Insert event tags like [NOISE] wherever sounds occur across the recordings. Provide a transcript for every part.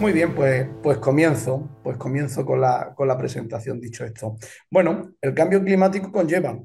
Muy bien, pues, pues comienzo, pues comienzo con la, con la presentación dicho esto. Bueno, el cambio climático conlleva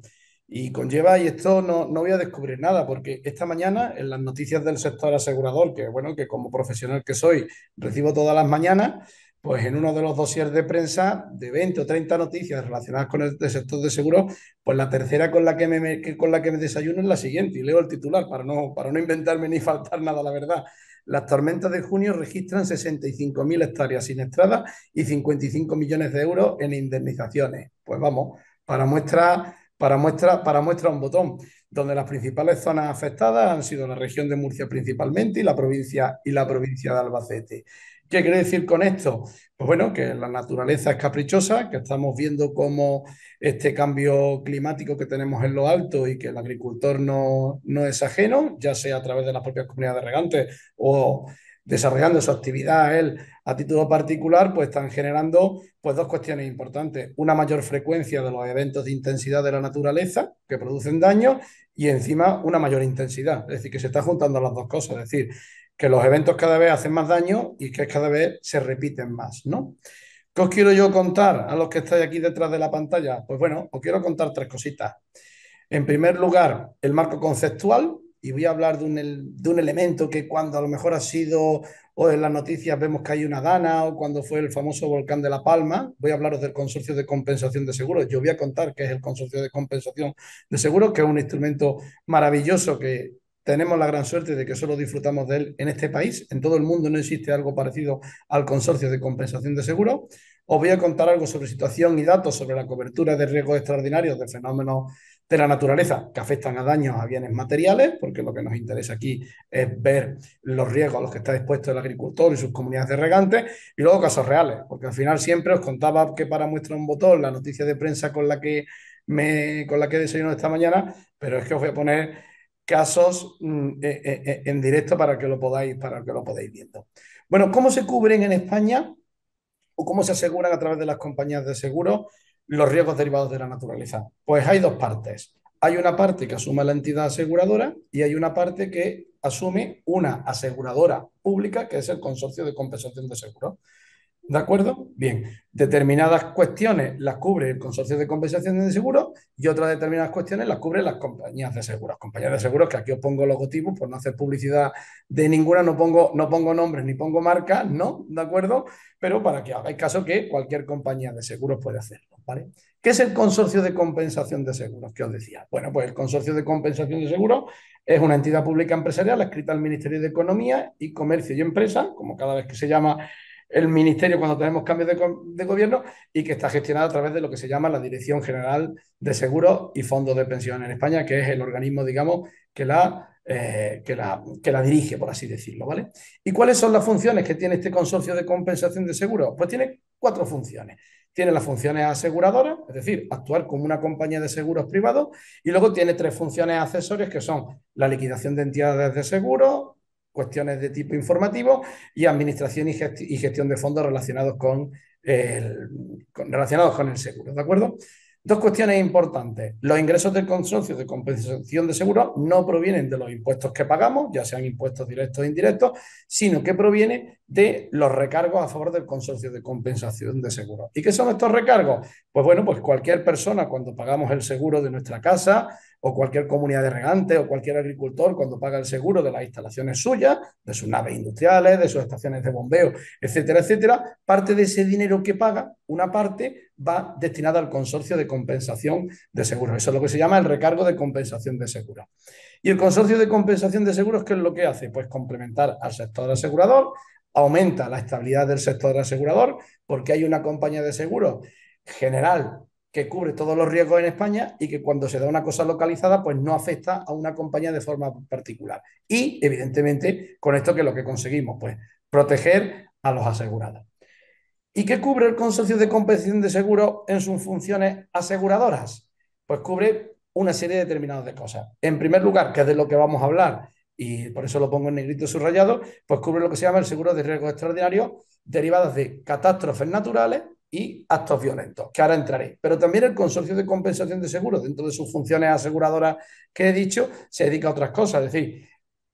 y conlleva, y esto no, voy a descubrir nada, porque esta mañana en las noticias del sector asegurador, que bueno, que como profesional que soy recibo todas las mañanas, pues en uno de los dosieres de prensa de 20 o 30 noticias relacionadas con el sector de seguros, pues la tercera con la que me, con la que me desayuno es la siguiente, y leo el titular para no, para no inventarme ni [LAUGHS] faltar nada, la verdad. Las tormentas de junio registran 65.000 hectáreas sin siniestradas y 55 millones de euros en indemnizaciones. Pues vamos, para muestra, para muestra, para muestra un botón, donde las principales zonas afectadas han sido la región de Murcia principalmente y la provincia y la provincia de Albacete. ¿Qué quiere decir con esto? Pues bueno, que la naturaleza es caprichosa, que estamos viendo cómo este cambio climático que tenemos en lo alto y que el agricultor no, es ajeno, ya sea a través de las propias comunidades de regantes o desarrollando su actividad a él a título particular, pues están generando pues, dos cuestiones importantes. Una mayor frecuencia de los eventos de intensidad de la naturaleza que producen daño y encima una mayor intensidad. Es decir, que se está juntando las dos cosas. Es decir, que los eventos cada vez hacen más daño y que cada vez se repiten más, ¿no? ¿Qué os quiero yo contar a los que estáis aquí detrás de la pantalla? Pues bueno, os quiero contar tres cositas. En primer lugar, el marco conceptual, y voy a hablar de un, de un elemento que cuando a lo mejor ha sido, o en las noticias vemos que hay una dana, o cuando fue el famoso volcán de La Palma, voy a hablaros del consorcio de compensación de seguros. Yo voy a contar qué es el consorcio de compensación de seguros, que es un instrumento maravilloso que tenemos la gran suerte de que solo disfrutamos de él en este país. En todo el mundo no existe algo parecido al consorcio de compensación de seguros. Os voy a contar algo sobre situación y datos sobre la cobertura de riesgos extraordinarios de fenómenos de la naturaleza que afectan a daños a bienes materiales, porque lo que nos interesa aquí es ver los riesgos a los que está expuesto el agricultor y sus comunidades de regantes, y luego casos reales, porque al final siempre os contaba que para muestra un botón la noticia de prensa con la que me con la que he esta mañana, pero es que os voy a poner casos mm, eh, eh, eh, en directo para que lo podáis, para que lo podáis viendo. Bueno, ¿cómo se cubren en España o cómo se aseguran a través de las compañías de seguro los riesgos derivados de la naturaleza? Pues hay dos partes. Hay una parte que asume la entidad aseguradora y hay una parte que asume una aseguradora pública, que es el Consorcio de Compensación de Seguros. ¿De acuerdo? Bien. Determinadas cuestiones las cubre el consorcio de compensación de seguros y otras determinadas cuestiones las cubren las compañías de seguros. Compañías de seguros que aquí os pongo logotipos por no hacer publicidad de ninguna, no pongo, no pongo nombres ni pongo marcas, ¿no? ¿De acuerdo? Pero para que hagáis caso que cualquier compañía de seguros puede hacerlo, ¿vale? ¿Qué es el consorcio de compensación de seguros ¿Qué os decía? Bueno, pues el consorcio de compensación de seguros es una entidad pública empresarial escrita al Ministerio de Economía y Comercio y Empresa, como cada vez que se llama el ministerio cuando tenemos cambios de, gobierno y que está gestionada a través de lo que se llama la Dirección General de Seguros y Fondos de Pensiones en España, que es el organismo, digamos, que la, eh, que que la dirige, por así decirlo. ¿vale? ¿Y cuáles son las funciones que tiene este consorcio de compensación de seguros? Pues tiene cuatro funciones. Tiene las funciones aseguradoras, es decir, actuar como una compañía de seguros privados, y luego tiene tres funciones accesorias que son la liquidación de entidades de seguros, cuestiones de tipo informativo y administración y, gestión de fondos relacionados con el, relacionados con el seguro. ¿De acuerdo? Dos cuestiones importantes. Los ingresos del consorcio de compensación de seguros no provienen de los impuestos que pagamos, ya sean impuestos directos o e indirectos, sino que provienen de los recargos a favor del consorcio de compensación de seguros. ¿Y qué son estos recargos? Pues bueno, pues cualquier persona cuando pagamos el seguro de nuestra casa, o cualquier comunidad de regantes o cualquier agricultor cuando paga el seguro de las instalaciones suyas, de sus naves industriales, de sus estaciones de bombeo, etcétera, etcétera, parte de ese dinero que paga, una parte va destinada al consorcio de compensación de seguros. Eso es lo que se llama el recargo de compensación de seguros. Y el consorcio de compensación de seguros, ¿qué es lo que hace? Pues complementar al sector asegurador, aumenta la estabilidad del sector asegurador, porque hay una compañía de seguros general que cubre todos los riesgos en España y que cuando se da una cosa localizada, pues no afecta a una compañía de forma particular. Y, evidentemente, con esto que es lo que conseguimos, pues proteger a los asegurados. ¿Y qué cubre el consorcio de Competición de seguros en sus funciones aseguradoras? Pues cubre una serie de de cosas. En primer lugar, que es de lo que vamos a hablar, y por eso lo pongo en negrito subrayado, pues cubre lo que se llama el seguro de riesgos extraordinarios derivados de catástrofes naturales y actos violentos, que ahora entraré. Pero también el Consorcio de Compensación de Seguros, dentro de sus funciones aseguradoras que he dicho, se dedica a otras cosas, es decir,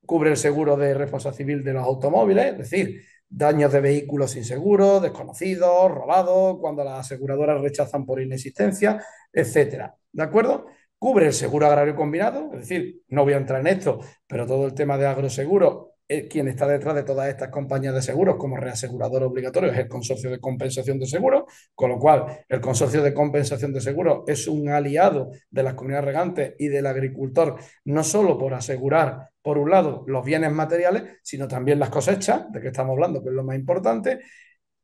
cubre el seguro de responsabilidad civil de los automóviles, es decir, daños de vehículos inseguros, desconocidos, robados, cuando las aseguradoras rechazan por inexistencia, etcétera. ¿De acuerdo? Cubre el seguro agrario combinado, es decir, no voy a entrar en esto, pero todo el tema de agroseguro eh, quien está detrás de todas estas compañías de seguros como reasegurador obligatorio es el consorcio de compensación de seguros, con lo cual el consorcio de compensación de seguros es un aliado de las comunidades regantes y del agricultor, no solo por asegurar, por un lado, los bienes materiales, sino también las cosechas, de que estamos hablando, que es lo más importante.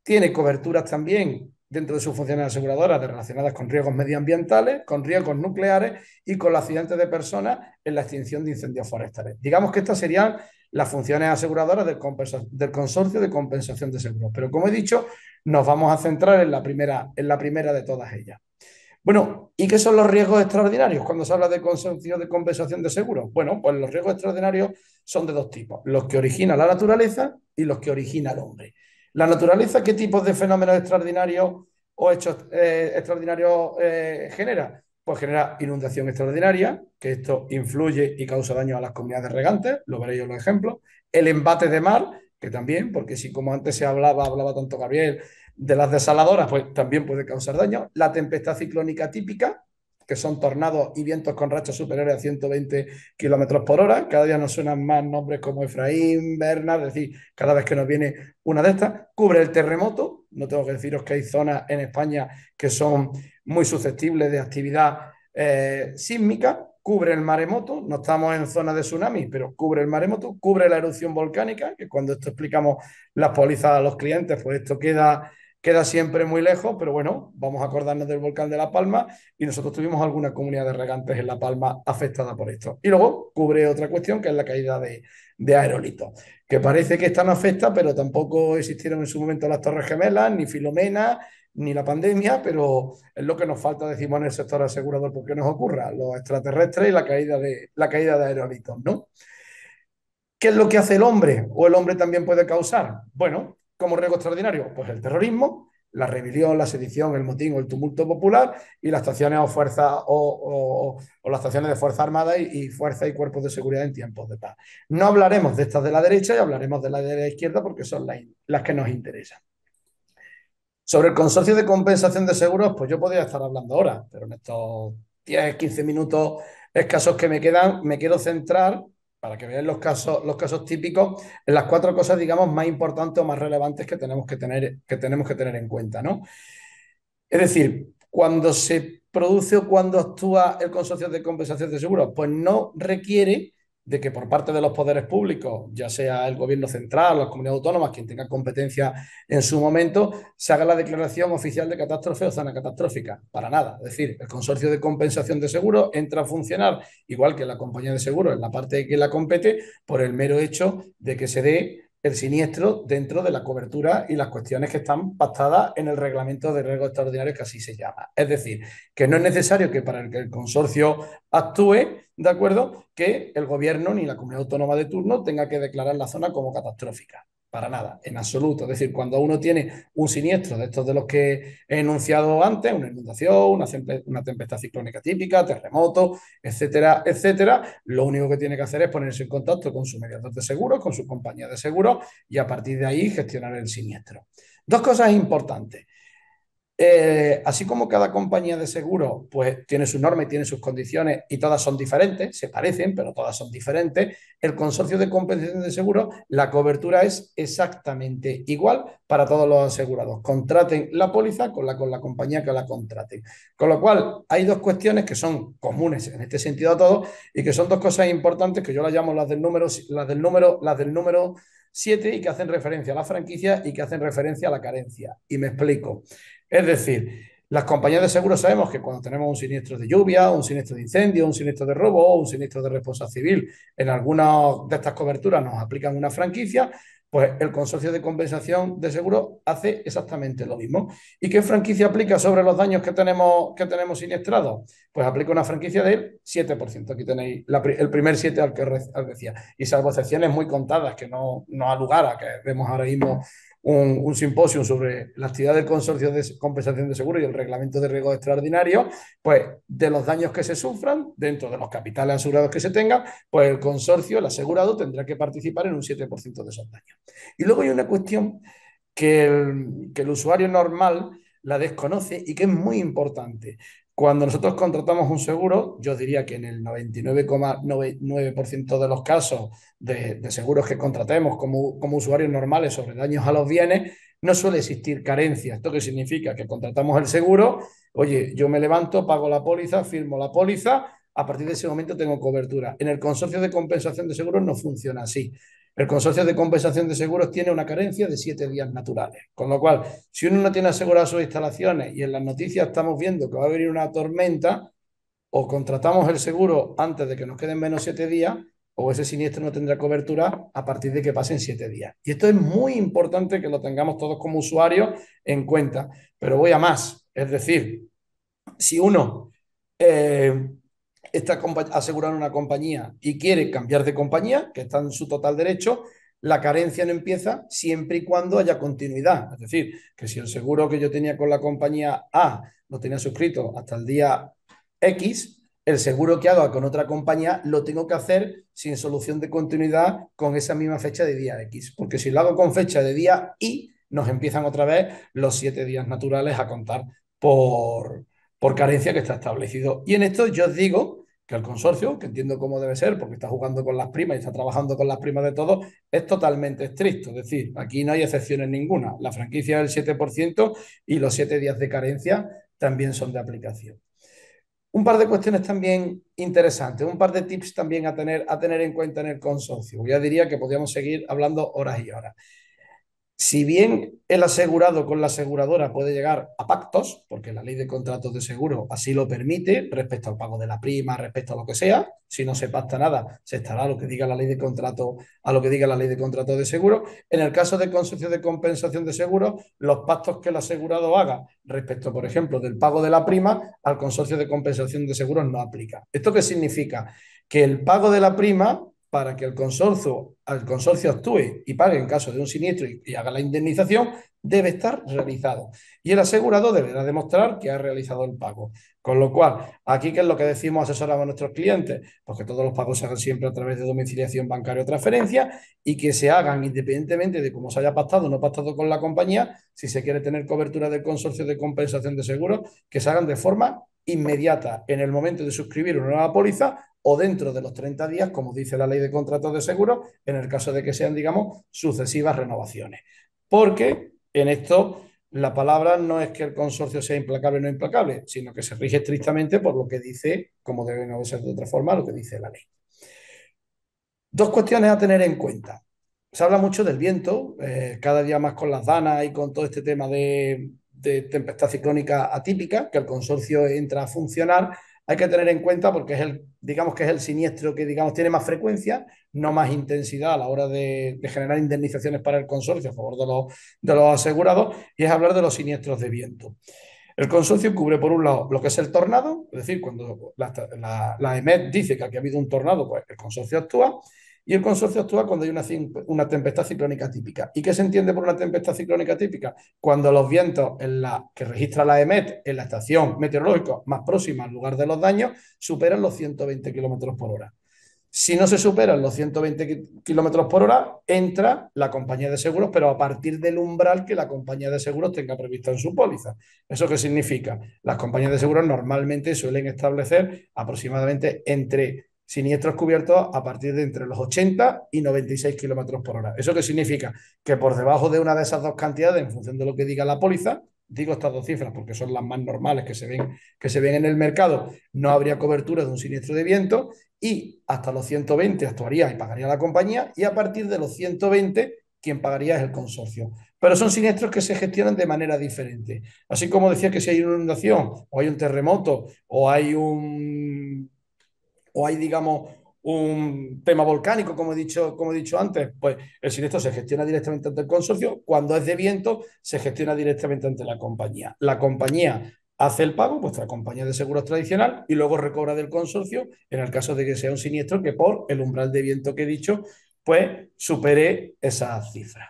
Tiene coberturas también dentro de sus funciones aseguradoras relacionadas con riesgos medioambientales, con riesgos nucleares y con los accidentes de personas en la extinción de incendios forestales. Digamos que estas serían las funciones aseguradoras del, del, consorcio de compensación de seguros. Pero como he dicho, nos vamos a centrar en la, primera, en la primera de todas ellas. Bueno, ¿y qué son los riesgos extraordinarios cuando se habla de consorcio de compensación de seguros? Bueno, pues los riesgos extraordinarios son de dos tipos, los que origina la naturaleza y los que origina el hombre. La naturaleza, ¿qué tipos de fenómenos extraordinarios o hechos eh, extraordinarios eh, genera? pues genera inundación extraordinaria, que esto influye y causa daño a las comunidades regantes, lo veréis en los ejemplos. El embate de mar, que también, porque si como antes se hablaba, hablaba tanto Gabriel de las desaladoras, pues también puede causar daño. La tempestad ciclónica típica, que son tornados y vientos con rachas superiores a 120 kilómetros por hora. Cada día nos suenan más nombres como Efraín, Bernard, es decir, cada vez que nos viene una de estas. Cubre el terremoto. No tengo que deciros que hay zonas en España que son muy susceptibles de actividad eh, sísmica. Cubre el maremoto, no estamos en zona de tsunami, pero cubre el maremoto, cubre la erupción volcánica, que cuando esto explicamos las pólizas a los clientes, pues esto queda Queda siempre muy lejos, pero bueno, vamos a acordarnos del volcán de La Palma y nosotros tuvimos alguna comunidad de regantes en La Palma afectada por esto. Y luego cubre otra cuestión que es la caída de, de aerolitos, que parece que están no pero tampoco existieron en su momento las Torres Gemelas, ni Filomena, ni la pandemia, pero es lo que nos falta, decimos, en el sector asegurador, porque nos ocurra los extraterrestres y la caída de, la caída de aerolitos, ¿no? ¿Qué es lo que hace el hombre? ¿O el hombre también puede causar? Bueno, como riesgo extraordinario? Pues el terrorismo, la rebelión, la sedición, el motín o el tumulto popular y las estaciones o fuerza o, las estaciones de Fuerza Armada y, fuerzas Fuerza y Cuerpos de Seguridad en tiempos de paz. No hablaremos de estas de la derecha y hablaremos de las de la izquierda porque son las, las que nos interesan. Sobre el consorcio de compensación de seguros, pues yo podría estar hablando ahora, pero en estos 10, 15 minutos escasos que me quedan, me quiero centrar para que vean los casos, los casos típicos, las cuatro cosas, digamos, más importantes o más relevantes que tenemos que tener, que tenemos que tener en cuenta, ¿no? Es decir, cuando se produce o cuando actúa el consorcio de compensación de seguros, pues no requiere de que por parte de los poderes públicos, ya sea el gobierno central, o las comunidades autónomas, quien tenga competencia en su momento, se haga la declaración oficial de catástrofe o zona catastrófica. Para nada. Es decir, el consorcio de compensación de seguros entra a funcionar igual que la compañía de seguros en la parte que la compete por el mero hecho de que se dé el siniestro dentro de la cobertura y las cuestiones que están pactadas en el reglamento de riesgo extraordinario que así se llama. Es decir, que no es necesario que para que el consorcio actúe, ¿de acuerdo? Que el gobierno ni la comunidad autónoma de turno tenga que declarar la zona como catastrófica. Para nada, en absoluto. Es decir, cuando uno tiene un siniestro de estos de los que he enunciado antes, una inundación, una, tempestad ciclónica típica, terremoto, etcétera, etcétera, lo único que tiene que hacer es ponerse en contacto con su mediador de seguros, con su compañía de seguros y a partir de ahí gestionar el siniestro. Dos cosas importantes. Eh, así como cada compañía de seguro pues, tiene sus normas y tiene sus condiciones y todas son diferentes, se parecen, pero todas son diferentes, el consorcio de compensación de seguro, la cobertura es exactamente igual para todos los asegurados. Contraten la póliza con la, con la compañía que la contraten. Con lo cual, hay dos cuestiones que son comunes en este sentido a todos y que son dos cosas importantes que yo las llamo las del número, las del número, las del número y que hacen referencia a la franquicia y que hacen referencia a la carencia. Y me explico. Es decir, las compañías de seguros sabemos que cuando tenemos un siniestro de lluvia, un siniestro de incendio, un siniestro de robo o un siniestro de respuesta civil, en algunas de estas coberturas nos aplican una franquicia, pues el consorcio de compensación de seguros hace exactamente lo mismo. ¿Y qué franquicia aplica sobre los daños que tenemos, que tenemos siniestrados? Pues aplica una franquicia del 7%. Aquí tenéis el primer 7 al que decía. Y salvo excepciones muy contadas que no, no lugar a que vemos ahora mismo un, simposio sobre la actividad del consorcio de compensación de seguros y el reglamento de riesgo extraordinario, pues de los daños que se sufran dentro de los capitales asegurados que se tengan, pues el consorcio, el asegurado, tendrá que participar en un 7% de esos daños. Y luego hay una cuestión que que el usuario normal la desconoce y que es muy importante. Cuando nosotros contratamos un seguro, yo diría que en el 99,99% de los casos de, seguros que contratemos como, usuarios normales sobre daños a los bienes, no suele existir carencia. ¿Esto qué significa? Que contratamos el seguro, oye, yo me levanto, pago la póliza, firmo la póliza, a partir de ese momento tengo cobertura. En el consorcio de compensación de seguros no funciona así. El consorcio de compensación de seguros tiene una carencia de siete días naturales, con lo cual, si uno no tiene aseguradas sus instalaciones y en las noticias estamos viendo que va a venir una tormenta, o contratamos el seguro antes de que nos queden menos siete días, o ese siniestro no tendrá cobertura a partir de que pasen siete días. Y esto es muy importante que lo tengamos todos como usuarios en cuenta, pero voy a más. Es decir, si uno eh, está asegurando una compañía y quiere mm. cambiar de compañía, que está en su total derecho, la carencia no empieza siempre y cuando haya continuidad. Es decir, que si el seguro que yo tenía con la compañía A lo tenía suscrito hasta el día X, el seguro que hago con otra compañía lo tengo que hacer sin solución de continuidad con esa misma fecha de día X. Porque si lo hago con fecha de día Y, nos empiezan otra vez los siete días naturales a contar por, por carencia que está establecido. Y en esto yo os digo que el consorcio, que entiendo cómo debe ser, porque está jugando con las primas y está trabajando con las primas de todos, es totalmente estricto. Es decir, aquí no hay excepciones ninguna. La franquicia es del 7% y los 7 días de carencia también son de aplicación. Un par de cuestiones también interesantes, un par de tips también a tener, a tener en cuenta en el consorcio. Ya diría que podríamos seguir hablando horas y horas. Si bien el asegurado con la aseguradora puede llegar a pactos, porque la ley de contratos de seguro así lo permite, respecto al pago de la prima, respecto a lo que sea, si no se pacta nada, se estará a lo que diga la ley de contrato, a lo que diga la ley de contratos de seguro. En el caso del consorcio de compensación de seguros, los pactos que el asegurado haga respecto, por ejemplo, del pago de la prima, al consorcio de compensación de seguros no aplica. ¿Esto qué significa? Que el pago de la prima para que el consorcio, consorcio actúe y pague en caso de un siniestro y, haga la indemnización, debe estar realizado. Y el asegurado deberá demostrar que ha realizado el pago. Con lo cual, aquí, que es lo que decimos asesoramos a nuestros clientes? Pues que todos los pagos se hagan siempre a través de domiciliación bancaria o transferencia y que se hagan independientemente de cómo se haya pactado o no pactado con la compañía, si se quiere tener cobertura del consorcio de compensación de seguros, que se hagan de forma inmediata en el momento de suscribir una nueva póliza o dentro de los 30 días, como dice la ley de contratos de seguros, en el caso de que sean, digamos, sucesivas renovaciones. Porque en esto la palabra no es que el consorcio sea implacable o no implacable, sino que se rige estrictamente por lo que dice, como debe no ser de otra forma, lo que dice la ley. Dos cuestiones a tener en cuenta. Se habla mucho del viento, eh, cada día más con las danas y con todo este tema de, de tempestad ciclónica atípica, que el consorcio entra a funcionar, hay que tener en cuenta porque es el, digamos que es el siniestro que digamos tiene más frecuencia, no más intensidad a la hora de, generar indemnizaciones para el consorcio a favor de los, asegurados, y es hablar de los siniestros de viento. El consorcio cubre, por un lado, lo que es el tornado, es decir, cuando la, la, EMED dice que aquí ha habido un tornado, pues el consorcio actúa, y el consorcio actúa cuando hay una, una, tempestad ciclónica típica. ¿Y qué se entiende por una tempestad ciclónica típica? Cuando los vientos que registra la EMET en la estación meteorológica más próxima al lugar de los daños superan los 120 kilómetros por hora. Si no se superan los 120 kilómetros por hora, entra la compañía de seguros, pero a partir del umbral que la compañía de seguros tenga previsto en su póliza. ¿Eso qué significa? Las compañías de seguros normalmente suelen establecer aproximadamente entre siniestros cubiertos a partir de entre los 80 y 96 kilómetros por hora. ¿Eso qué significa? Que por debajo de una de esas dos cantidades, en función de lo que diga la póliza, digo estas dos cifras porque son las más normales que se ven, que se ven en el mercado, no habría cobertura de un siniestro de viento y hasta los 120 actuaría y pagaría la compañía y a partir de los 120 quien pagaría es el consorcio. Pero son siniestros que se gestionan de manera diferente. Así como decía que si hay una inundación o hay un terremoto o hay un o hay, digamos, un tema volcánico, como he dicho, como he dicho antes, pues el siniestro se gestiona directamente ante el consorcio, cuando es de viento, se gestiona directamente ante la compañía. La compañía hace el pago, vuestra compañía de seguros tradicional, y luego recobra del consorcio en el caso de que sea un siniestro que por el umbral de viento que he dicho, pues supere esa cifra.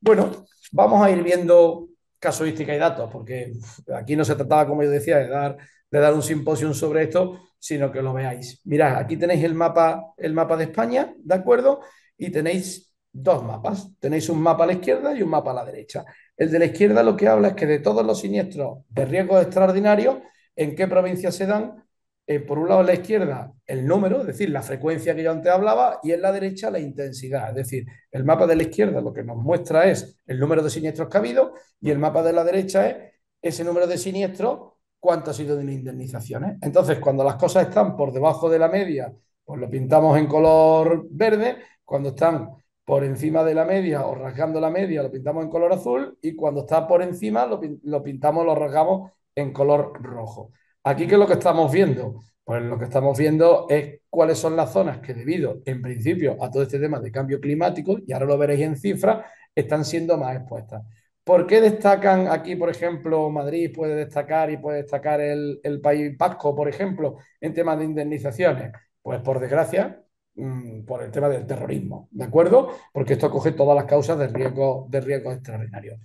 Bueno, vamos a ir viendo casuística y datos, porque aquí no se trataba, como yo decía, de dar, de dar un simposio sobre esto, sino que lo veáis. Mirad, aquí tenéis el mapa, el mapa de España, ¿de acuerdo? Y tenéis dos mapas. Tenéis un mapa a la izquierda y un mapa a la derecha. El de la izquierda lo que habla es que de todos los siniestros de riesgo extraordinario, ¿en qué provincia se dan? Eh, por un lado, en la izquierda, el número, es decir, la frecuencia que yo antes hablaba, y en la derecha, la intensidad. Es decir, el mapa de la izquierda lo que nos muestra es el número de siniestros que ha habido, y el mapa de la derecha es ese número de siniestros cuánto ha sido de indemnizaciones. ¿eh? Entonces, cuando las cosas están por debajo de la media, pues lo pintamos en color verde, cuando están por encima de la media o rasgando la media lo pintamos en color azul y cuando está por encima lo, lo pintamos, lo rasgamos en color rojo. Aquí, ¿qué es lo que estamos viendo? Pues lo que estamos viendo es cuáles son las zonas que debido, en principio, a todo este tema de cambio climático, y ahora lo veréis en cifras, están siendo más expuestas. ¿Por qué destacan aquí, por ejemplo, Madrid puede destacar y puede destacar el, País Vasco, por ejemplo, en temas de indemnizaciones? Pues por desgracia, mm, por el tema del terrorismo, ¿de acuerdo? Porque esto coge todas las causas de riesgo, de extraordinario.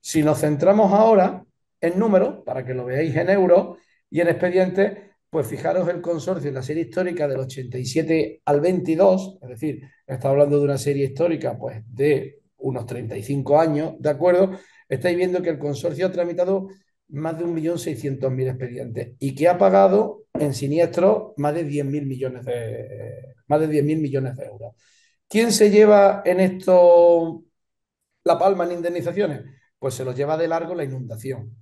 Si nos centramos ahora en números, para que lo veáis en euros y en expedientes, pues fijaros el consorcio en la serie histórica del 87 al 22, es decir, está hablando de una serie histórica pues de unos 35 años, ¿de acuerdo? Estáis viendo que el consorcio ha tramitado más de 1.600.000 expedientes y que ha pagado en siniestro más de 10.000 millones de, millones de euros. ¿Quién se lleva en esto la palma en indemnizaciones? Pues se lo lleva de largo la inundación.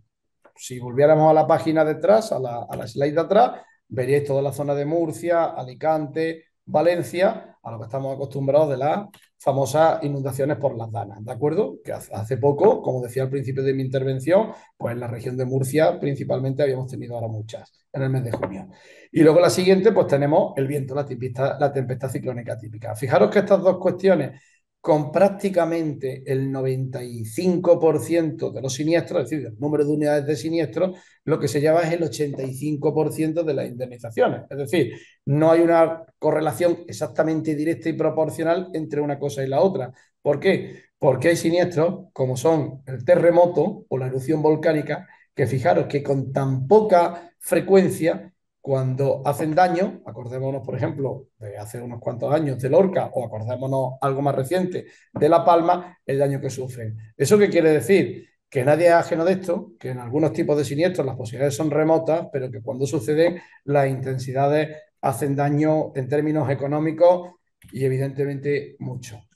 Si volviéramos a la página detrás, a la, a la slide de atrás, veríais toda la zona de Murcia, Alicante, Valencia, a lo que estamos acostumbrados de la famosas inundaciones por las danas, ¿de acuerdo? Que hace poco, como decía al principio de mi intervención, pues en la región de Murcia principalmente habíamos tenido ahora muchas en el mes de junio. Y luego la siguiente, pues tenemos el viento, la tempestad, la ciclónica típica. Fijaros que estas dos cuestiones con prácticamente el 95% de los siniestros, es decir, el número de unidades de siniestros, lo que se lleva es el 85% de las indemnizaciones. Es decir, no hay una correlación exactamente directa y proporcional entre una cosa y la otra. ¿Por qué? Porque hay siniestros como son el terremoto o la erupción volcánica, que fijaros que con tan poca frecuencia cuando hacen daño, acordémonos, por ejemplo, de hace unos cuantos años de Lorca o acordémonos algo más reciente de La Palma, el daño que sufren. ¿Eso qué quiere decir? Que nadie es ajeno de esto, que en algunos tipos de siniestros las posibilidades son remotas, pero que cuando suceden las intensidades hacen daño en términos económicos y evidentemente mucho.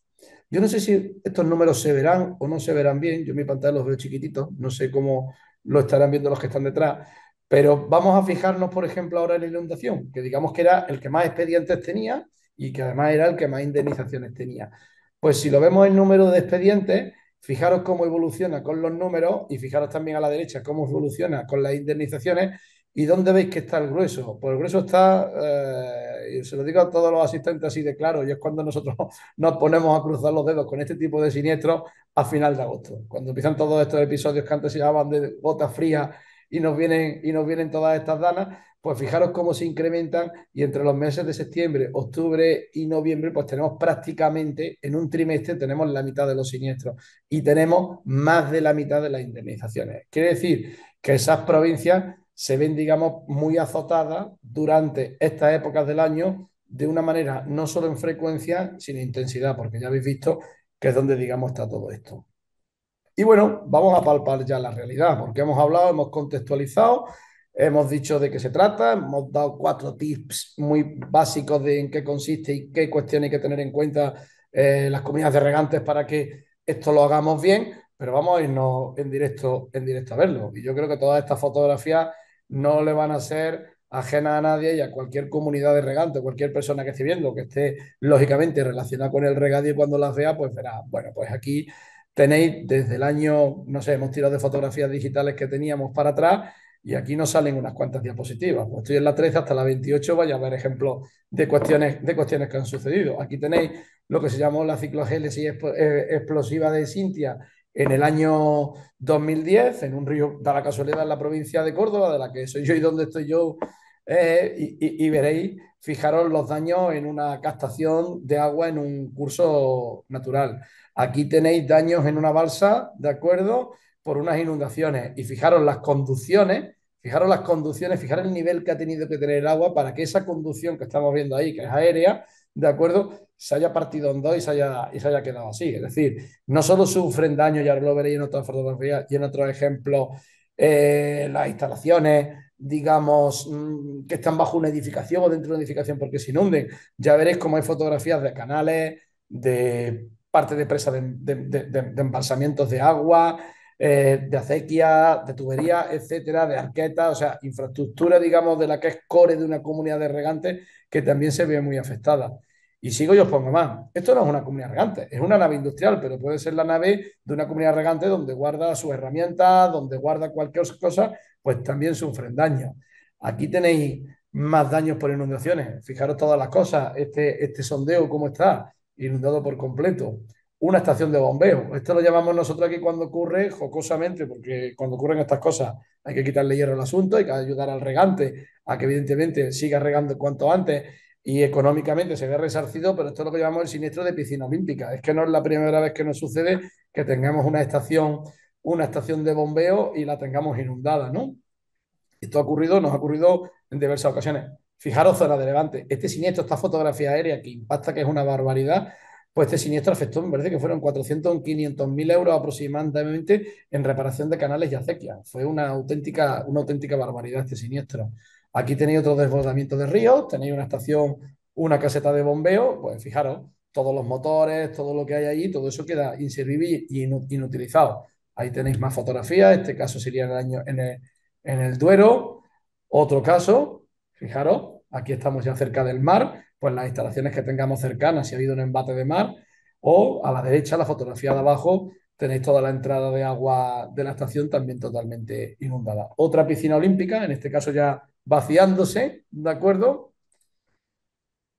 Yo no sé si estos números se verán o no se verán bien, yo en mi pantalla los veo chiquititos, no sé cómo lo estarán viendo los que están detrás, pero vamos a fijarnos, por ejemplo, ahora en la inundación, que digamos que era el que más expedientes tenía y que además era el que más indemnizaciones tenía. Pues si lo vemos en número de expedientes, fijaros cómo evoluciona con los números y fijaros también a la derecha cómo evoluciona con las indemnizaciones y dónde veis que está el grueso. Pues el grueso está, eh, se lo digo a todos los asistentes así de claro, y es cuando nosotros [LAUGHS] nos ponemos a cruzar los dedos con este tipo de siniestros a final de agosto, cuando empiezan todos estos episodios que antes se llamaban de gota fría y nos vienen, y nos vienen todas estas danas, pues fijaros cómo se incrementan y entre los meses de septiembre, octubre y noviembre, pues tenemos prácticamente en un trimestre tenemos la mitad de los siniestros y tenemos más de la mitad de las indemnizaciones. Quiere decir que esas provincias se ven, digamos, muy azotadas durante estas épocas del año de una manera no solo en frecuencia, sino en intensidad, porque ya habéis visto que es donde, digamos, está todo esto. Y bueno, vamos a palpar ya la realidad, porque hemos hablado, hemos contextualizado, hemos dicho de qué se trata, hemos dado cuatro tips muy básicos de en qué consiste y qué cuestiones hay que tener en cuenta eh, las comunidades de regantes para que esto lo hagamos bien, pero vamos a irnos en directo, en directo a verlo. Y yo creo que todas estas fotografías no le van a ser ajena a nadie y a cualquier comunidad de regante, cualquier persona que esté viendo, que esté lógicamente relacionada con el regadío, cuando las vea, pues verá, bueno, pues aquí tenéis desde el año, no sé, hemos tirado de fotografías digitales que teníamos para atrás y aquí nos salen unas cuantas diapositivas. Pues estoy en la 13 hasta la 28, vaya a ver ejemplos de cuestiones, de cuestiones que han sucedido. Aquí tenéis lo que se llamó la ciclogénesis eh, explosiva de Cintia en el año 2010, en un río, de la casualidad, en la provincia de Córdoba, de la que soy yo y donde estoy yo, eh, y, y veréis, fijaros los daños en una captación de agua en un curso natural. Aquí tenéis daños en una balsa, ¿de acuerdo? Por unas inundaciones. Y fijaros las conducciones, fijaros las conducciones, fijaros el nivel que ha tenido que tener el agua para que esa conducción que estamos viendo ahí, que es aérea, ¿de acuerdo? Se haya partido en dos y se haya, y se haya quedado así. Es decir, no solo sufren daños, ya lo veréis en otras fotografías y en otros ejemplos, eh, las instalaciones, digamos, mm, que están bajo una edificación o dentro de una edificación porque se inunden. Ya veréis cómo hay fotografías de canales, de parte de presa de, embalsamientos de agua, eh, de acequia, de tuberías, etcétera, de arquetas, o sea, infraestructura, digamos, de la que es core de una comunidad de regantes que también se ve muy afectada. Y sigo y os pongo más. Esto no es una comunidad regante, es una nave industrial, pero puede ser la nave de una comunidad regante donde guarda sus herramientas, donde guarda cualquier cosa, pues también sufren daños. Aquí tenéis más daños por inundaciones. Fijaros todas las cosas, este, este sondeo, cómo está inundado por completo, una estación de bombeo. Esto lo llamamos nosotros aquí cuando ocurre, jocosamente, porque cuando ocurren estas cosas hay que quitarle hierro al asunto, hay que ayudar al regante a que evidentemente siga regando cuanto antes y económicamente se ve resarcido, pero esto es lo que llamamos el siniestro de piscina olímpica. Es que no es la primera vez que nos sucede que tengamos una estación, una estación de bombeo y la tengamos inundada, ¿no? Esto ha ocurrido, nos ha ocurrido en diversas ocasiones. Fijaros zona de levante. Este siniestro, esta fotografía aérea que impacta, que es una barbaridad, pues este siniestro afectó, me parece que fueron 400 500 mil euros aproximadamente en reparación de canales y acequias. Fue una auténtica, una auténtica barbaridad este siniestro. Aquí tenéis otro desbordamiento de ríos, tenéis una estación, una caseta de bombeo, pues fijaros, todos los motores, todo lo que hay allí, todo eso queda inservible y inutilizado. Ahí tenéis más fotografías, este caso sería el año en el Duero, otro caso, Fijaros, aquí estamos ya cerca del mar, pues las instalaciones que tengamos cercanas, si ha habido un embate de mar, o a la derecha, la fotografía de abajo, tenéis toda la entrada de agua de la estación también totalmente inundada. Otra piscina olímpica, en este caso ya vaciándose, ¿de acuerdo?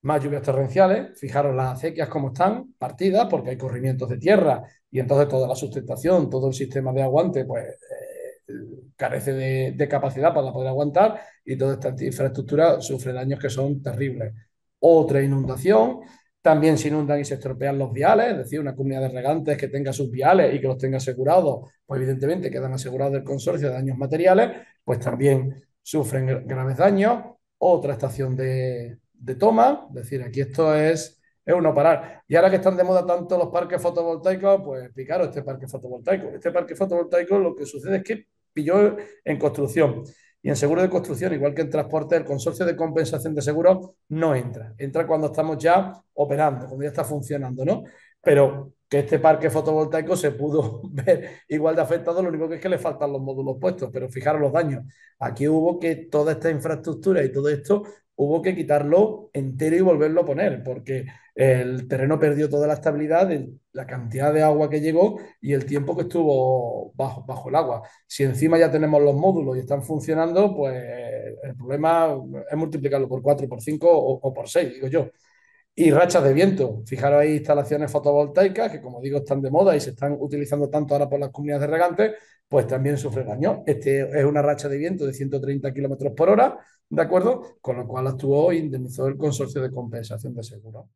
Más lluvias torrenciales, fijaros las acequias como están, partidas, porque hay corrimientos de tierra y entonces toda la sustentación, todo el sistema de aguante, pues carece de, capacidad para poder aguantar y toda esta infraestructura sufre daños que son terribles. Otra inundación, también se inundan y se estropean los viales, es decir, una comunidad de regantes que tenga sus viales y que los tenga asegurados, pues evidentemente quedan asegurados el consorcio de daños materiales, pues también sufren graves daños. Otra estación de, toma, es decir, aquí esto es es uno parar. Y ahora que están de moda tanto los parques fotovoltaicos, pues picaros este parque fotovoltaico. Este parque fotovoltaico lo que sucede es que pilló en construcción. Y en seguro de construcción, igual que en transporte, el consorcio de compensación de seguros no entra. Entra cuando estamos ya operando, cuando ya está funcionando, ¿no? Pero que este parque fotovoltaico se pudo [LAUGHS] ver igual de afectado, lo único que es que le faltan los módulos puestos, pero fijaros los daños. Aquí hubo que toda esta infraestructura y todo esto hubo que quitarlo entero y volverlo a poner, porque el terreno perdió toda la estabilidad, la cantidad de agua que llegó y el tiempo que estuvo bajo, bajo el agua. Si encima ya tenemos los módulos y están funcionando, pues el problema es multiplicarlo por cuatro, por 5 o, o por seis, digo yo y rachas de viento. Fijaros ahí instalaciones fotovoltaicas que, como digo, están de moda y se están utilizando tanto ahora por las comunidades de regantes, pues también sufren daño. Este es una racha de viento de 130 kilómetros por hora, ¿de acuerdo? Con lo cual actuó e indemnizó el consorcio de compensación de seguros.